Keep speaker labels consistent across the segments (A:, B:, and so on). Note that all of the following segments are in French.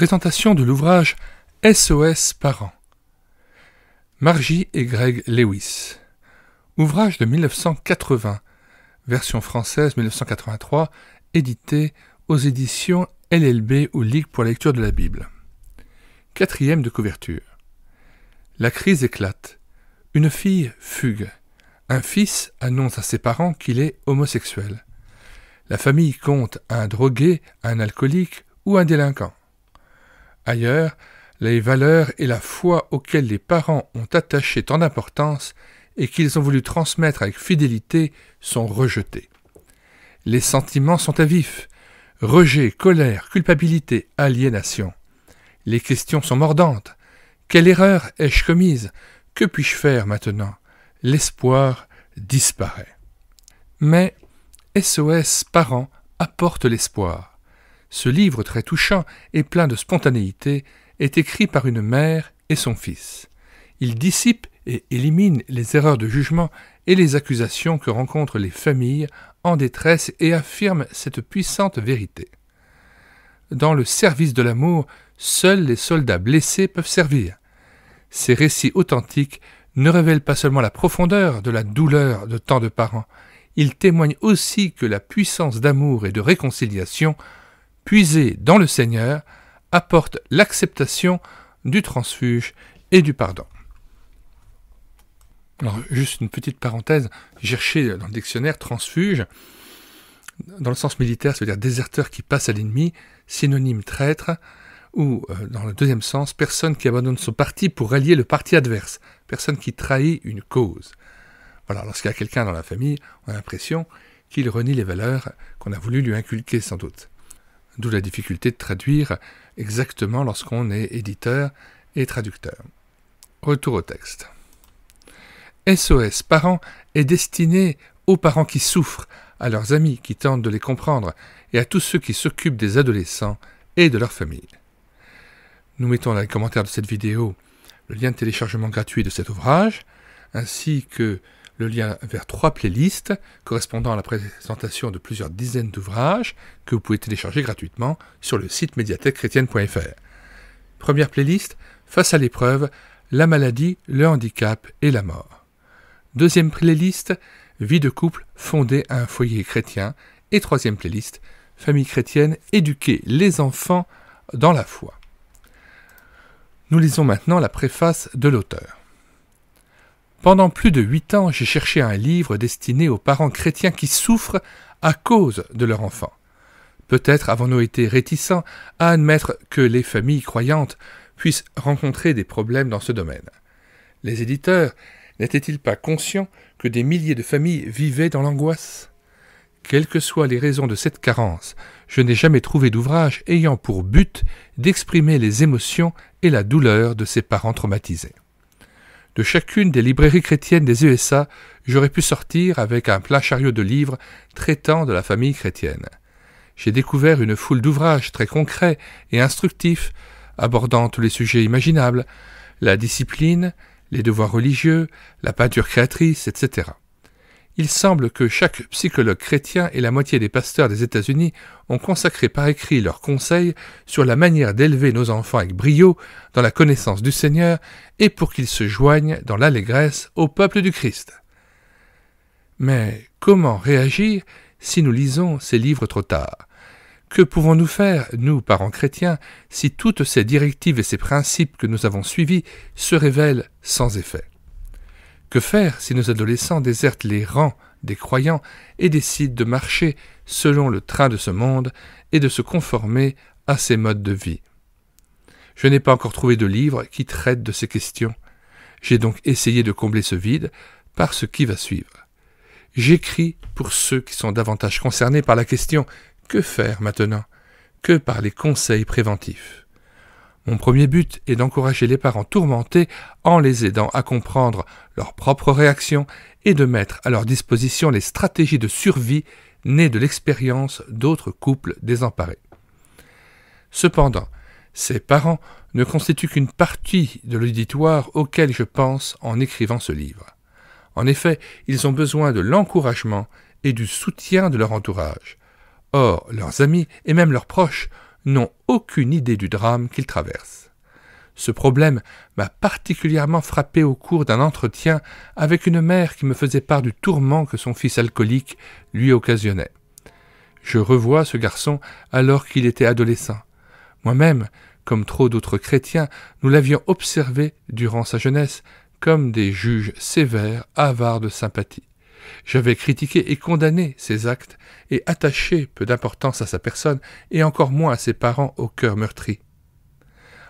A: présentation de l'ouvrage SOS Parents. Margie et Greg Lewis. Ouvrage de 1980, version française 1983, édité aux éditions LLB ou Ligue pour la lecture de la Bible. Quatrième de couverture. La crise éclate. Une fille fugue. Un fils annonce à ses parents qu'il est homosexuel. La famille compte un drogué, un alcoolique ou un délinquant. Ailleurs, les valeurs et la foi auxquelles les parents ont attaché tant d'importance et qu'ils ont voulu transmettre avec fidélité sont rejetées. Les sentiments sont à vif rejet, colère, culpabilité, aliénation. Les questions sont mordantes. Quelle erreur ai-je commise Que puis-je faire maintenant L'espoir disparaît. Mais SOS Parents apporte l'espoir. Ce livre très touchant et plein de spontanéité est écrit par une mère et son fils. Il dissipe et élimine les erreurs de jugement et les accusations que rencontrent les familles en détresse et affirme cette puissante vérité. Dans le service de l'amour, seuls les soldats blessés peuvent servir. Ces récits authentiques ne révèlent pas seulement la profondeur de la douleur de tant de parents, ils témoignent aussi que la puissance d'amour et de réconciliation Puisé dans le Seigneur, apporte l'acceptation du transfuge et du pardon. Alors, juste une petite parenthèse, chercher dans le dictionnaire transfuge, dans le sens militaire, ça veut dire déserteur qui passe à l'ennemi, synonyme traître, ou euh, dans le deuxième sens, personne qui abandonne son parti pour rallier le parti adverse, personne qui trahit une cause. Voilà, lorsqu'il y a quelqu'un dans la famille, on a l'impression qu'il renie les valeurs qu'on a voulu lui inculquer sans doute d'où la difficulté de traduire exactement lorsqu'on est éditeur et traducteur. Retour au texte. SOS Parents est destiné aux parents qui souffrent, à leurs amis qui tentent de les comprendre, et à tous ceux qui s'occupent des adolescents et de leur famille. Nous mettons dans les commentaires de cette vidéo le lien de téléchargement gratuit de cet ouvrage, ainsi que le lien vers trois playlists correspondant à la présentation de plusieurs dizaines d'ouvrages que vous pouvez télécharger gratuitement sur le site médiathèquechrétienne.fr. Première playlist, Face à l'épreuve, la maladie, le handicap et la mort. Deuxième playlist, Vie de couple fondée à un foyer chrétien. Et troisième playlist, Famille chrétienne, éduquer les enfants dans la foi. Nous lisons maintenant la préface de l'auteur. Pendant plus de huit ans, j'ai cherché un livre destiné aux parents chrétiens qui souffrent à cause de leur enfant. Peut-être avons-nous été réticents à admettre que les familles croyantes puissent rencontrer des problèmes dans ce domaine. Les éditeurs n'étaient-ils pas conscients que des milliers de familles vivaient dans l'angoisse Quelles que soient les raisons de cette carence, je n'ai jamais trouvé d'ouvrage ayant pour but d'exprimer les émotions et la douleur de ces parents traumatisés. De chacune des librairies chrétiennes des USA, e j'aurais pu sortir avec un plat chariot de livres traitant de la famille chrétienne. J'ai découvert une foule d'ouvrages très concrets et instructifs, abordant tous les sujets imaginables, la discipline, les devoirs religieux, la peinture créatrice, etc. Il semble que chaque psychologue chrétien et la moitié des pasteurs des États-Unis ont consacré par écrit leurs conseils sur la manière d'élever nos enfants avec brio dans la connaissance du Seigneur et pour qu'ils se joignent dans l'allégresse au peuple du Christ. Mais comment réagir si nous lisons ces livres trop tard que pouvons-nous faire, nous, parents chrétiens, si toutes ces directives et ces principes que nous avons suivis se révèlent sans effet que faire si nos adolescents désertent les rangs des croyants et décident de marcher selon le train de ce monde et de se conformer à ses modes de vie Je n'ai pas encore trouvé de livre qui traite de ces questions. J'ai donc essayé de combler ce vide par ce qui va suivre. J'écris pour ceux qui sont davantage concernés par la question que faire maintenant que par les conseils préventifs. Mon premier but est d'encourager les parents tourmentés en les aidant à comprendre leurs propres réactions et de mettre à leur disposition les stratégies de survie nées de l'expérience d'autres couples désemparés. Cependant, ces parents ne constituent qu'une partie de l'auditoire auquel je pense en écrivant ce livre. En effet, ils ont besoin de l'encouragement et du soutien de leur entourage. Or, leurs amis et même leurs proches n'ont aucune idée du drame qu'ils traversent. Ce problème m'a particulièrement frappé au cours d'un entretien avec une mère qui me faisait part du tourment que son fils alcoolique lui occasionnait. Je revois ce garçon alors qu'il était adolescent. Moi-même, comme trop d'autres chrétiens, nous l'avions observé durant sa jeunesse comme des juges sévères, avares de sympathie. J'avais critiqué et condamné ses actes, et attaché peu d'importance à sa personne, et encore moins à ses parents au cœur meurtri.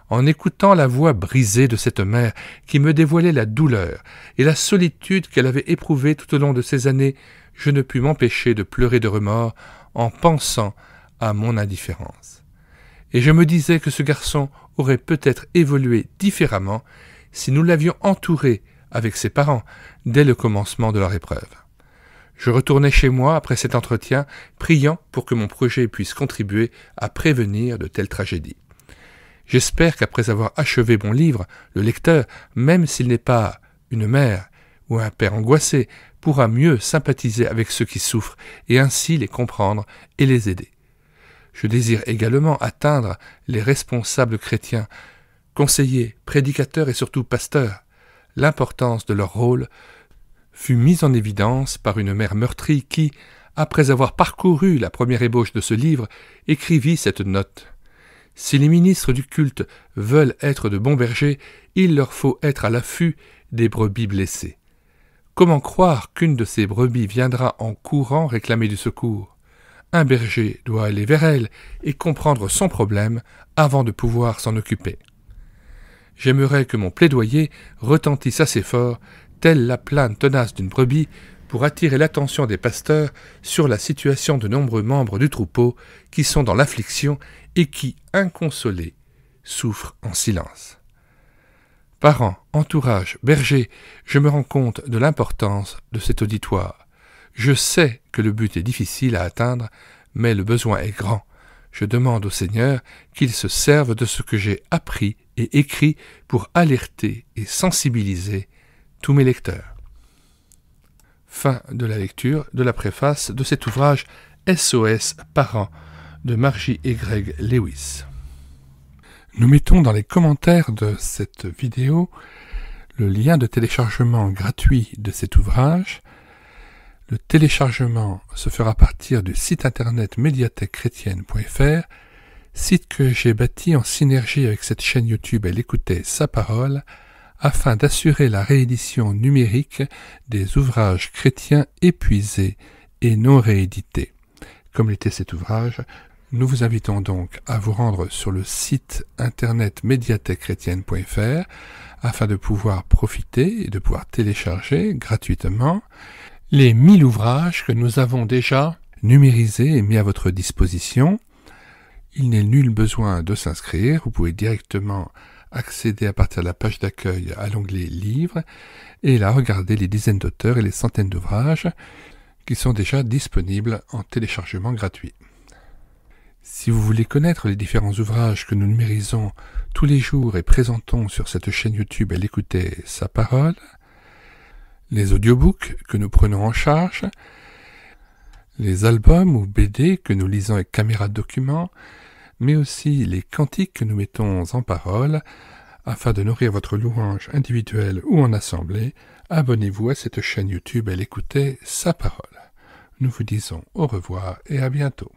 A: En écoutant la voix brisée de cette mère qui me dévoilait la douleur et la solitude qu'elle avait éprouvée tout au long de ces années, je ne pus m'empêcher de pleurer de remords en pensant à mon indifférence. Et je me disais que ce garçon aurait peut-être évolué différemment si nous l'avions entouré avec ses parents dès le commencement de leur épreuve. Je retournais chez moi après cet entretien, priant pour que mon projet puisse contribuer à prévenir de telles tragédies. J'espère qu'après avoir achevé mon livre, le lecteur, même s'il n'est pas une mère ou un père angoissé, pourra mieux sympathiser avec ceux qui souffrent et ainsi les comprendre et les aider. Je désire également atteindre les responsables chrétiens, conseillers, prédicateurs et surtout pasteurs l'importance de leur rôle fut mise en évidence par une mère meurtrie qui, après avoir parcouru la première ébauche de ce livre, écrivit cette note. Si les ministres du culte veulent être de bons bergers, il leur faut être à l'affût des brebis blessées. Comment croire qu'une de ces brebis viendra en courant réclamer du secours Un berger doit aller vers elle et comprendre son problème avant de pouvoir s'en occuper j'aimerais que mon plaidoyer retentisse assez fort, telle la plainte tenace d'une brebis, pour attirer l'attention des pasteurs sur la situation de nombreux membres du troupeau qui sont dans l'affliction et qui, inconsolés, souffrent en silence. Parents, entourage, bergers, je me rends compte de l'importance de cet auditoire. Je sais que le but est difficile à atteindre, mais le besoin est grand. Je demande au Seigneur qu'il se serve de ce que j'ai appris écrit pour alerter et sensibiliser tous mes lecteurs. Fin de la lecture de la préface de cet ouvrage SOS Parents de Margie et Greg Lewis. Nous mettons dans les commentaires de cette vidéo le lien de téléchargement gratuit de cet ouvrage. Le téléchargement se fera à partir du site internet médiathèquechrétienne.fr site que j'ai bâti en synergie avec cette chaîne YouTube Elle écoutait sa parole, afin d'assurer la réédition numérique des ouvrages chrétiens épuisés et non réédités. Comme l'était cet ouvrage, nous vous invitons donc à vous rendre sur le site internet médiathèquechrétienne.fr afin de pouvoir profiter et de pouvoir télécharger gratuitement les 1000 ouvrages que nous avons déjà numérisés et mis à votre disposition il n'est nul besoin de s'inscrire, vous pouvez directement accéder à partir de la page d'accueil à l'onglet Livres et là regarder les dizaines d'auteurs et les centaines d'ouvrages qui sont déjà disponibles en téléchargement gratuit. Si vous voulez connaître les différents ouvrages que nous numérisons tous les jours et présentons sur cette chaîne YouTube à l'écouter sa parole, les audiobooks que nous prenons en charge, les albums ou BD que nous lisons avec caméra de document, mais aussi les cantiques que nous mettons en parole, afin de nourrir votre louange individuelle ou en assemblée, abonnez-vous à cette chaîne YouTube et écoutez sa parole. Nous vous disons au revoir et à bientôt.